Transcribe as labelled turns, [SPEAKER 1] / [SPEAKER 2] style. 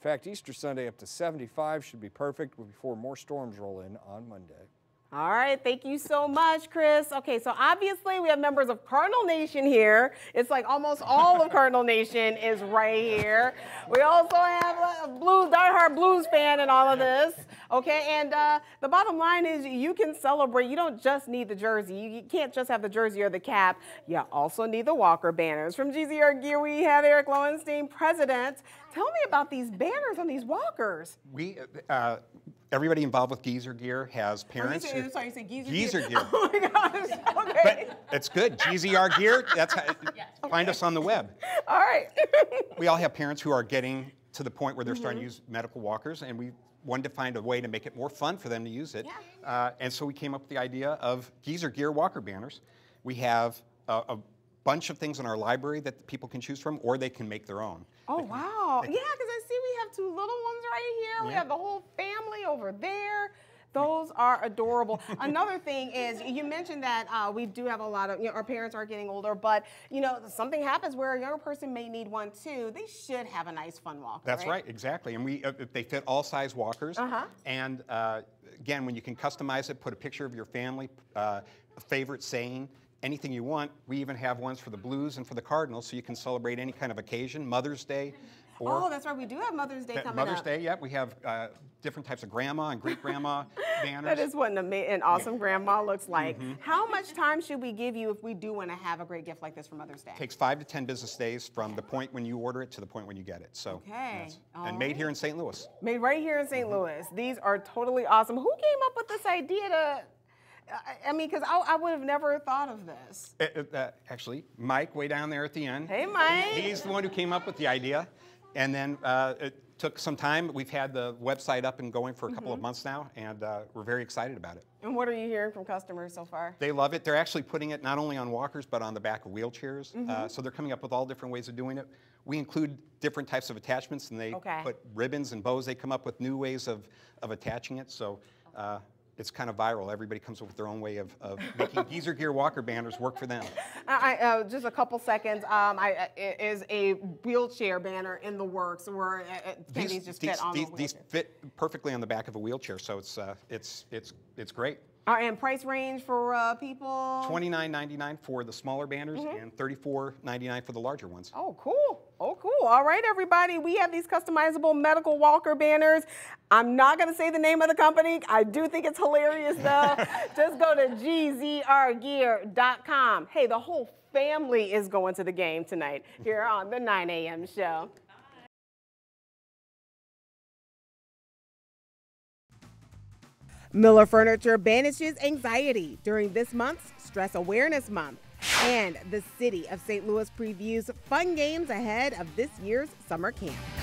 [SPEAKER 1] fact, Easter Sunday up to 75 should be perfect before more storms roll in on Monday.
[SPEAKER 2] All right, thank you so much, Chris. Okay, so obviously we have members of Cardinal Nation here. It's like almost all of Cardinal Nation is right here. We also have a blue, diehard blues fan and all of this. Okay, and uh, the bottom line is you can celebrate. You don't just need the jersey. You can't just have the jersey or the cap. You also need the Walker banners. From GZR Gear, we have Eric Lowenstein, president. Tell me about these banners on these walkers.
[SPEAKER 1] We, uh, everybody involved with Geezer Gear has parents. Oh, you say, sorry,
[SPEAKER 2] you say Geezer, Geezer Gear. Gear. Oh my gosh.
[SPEAKER 1] Okay. But it's good. GZR Gear. That's how,
[SPEAKER 2] yes. find
[SPEAKER 1] okay. us on the web. All right. we all have parents who are getting to the point where they're mm -hmm. starting to mm-hmm. use medical walkers, and we wanted to find a way to make it more fun for them to use it. Yeah. Uh, and so we came up with the idea of Geezer Gear walker banners. We have a, a bunch of things in our library that people can choose from, or they can make their own.
[SPEAKER 2] Oh, can, wow. Yeah, because I see we have two little ones right here. Yeah. We have the whole family over there are adorable. Another thing is you mentioned that uh, we do have a lot of, you know, our parents are getting older, but you know, something happens where a younger person may need one too. They should have a nice fun walker. That's right, right
[SPEAKER 1] exactly. And we, uh, they fit all size walkers. Uh-huh. Uh -huh. And again, when you can customize it, put a picture of your family, uh, favorite saying, anything you want. We even have ones for the Blues and for the Cardinals, so you can celebrate any kind of occasion, Mother's Day, oh,
[SPEAKER 2] that's right. We do have Mother's Day coming Mother's up.
[SPEAKER 1] Day, yep. Yeah, we have uh, different types of grandma and great grandma banners. That is what an,
[SPEAKER 2] an awesome yeah. grandma
[SPEAKER 1] looks mm-hmm. like. Mm -hmm.
[SPEAKER 2] How much time should we give you if we do want to have a great gift like this for Mother's Day? It takes
[SPEAKER 1] five to ten business days from the point when you order it to the point when you get it. So,
[SPEAKER 2] okay. Yes. And made here in St. Louis. Made right here in saint mm -hmm. Louis. These are totally awesome. Who came up with this idea to? I mean, because I, I, would have never thought of this.
[SPEAKER 1] Uh, uh, uh, actually, Mike, way down there at the end. Hey, Mike. He's the one who came up with the idea and then uh, it took some time. We've had the website up and going for a couple mm -hmm. of mm-hmm. months now, and uh, we're very excited about it.
[SPEAKER 2] And what are you hearing from customers so far?
[SPEAKER 1] They love it. They're actually putting it not only on walkers, but on the back of wheelchairs. Mm -hmm. uh, mm-hmm. so they're coming up with all different ways of doing it. We include different types of attachments, and they okay. put ribbons and bows. They come up with new ways of, of attaching it. So uh, it's kind of viral. Everybody comes up with their own way of, of making Geezer Gear Walker banners work for them.
[SPEAKER 2] I, uh, just a couple seconds. Um, I, uh, is a wheelchair banner in the works, or uh, uh, these, these, these, these
[SPEAKER 1] fit perfectly on the back of a wheelchair, so it's uh, it's it's it's great.
[SPEAKER 2] All right, and price range for uh, people? Twenty
[SPEAKER 1] nine ninety nine for the smaller banners mm -hmm. and 99 for the larger ones.
[SPEAKER 2] Oh, cool. Oh, cool. All right, everybody. We have these customizable medical walker banners. I'm not going to say the name of the company. I do think it's hilarious, though. Just go to gzrgear.com. Hey, the whole family is going to the game tonight here on the 9 a.m. show. Miller Furniture banishes anxiety during this month's Stress Awareness Month. And the city of St. Louis previews fun games ahead of this year's summer camp.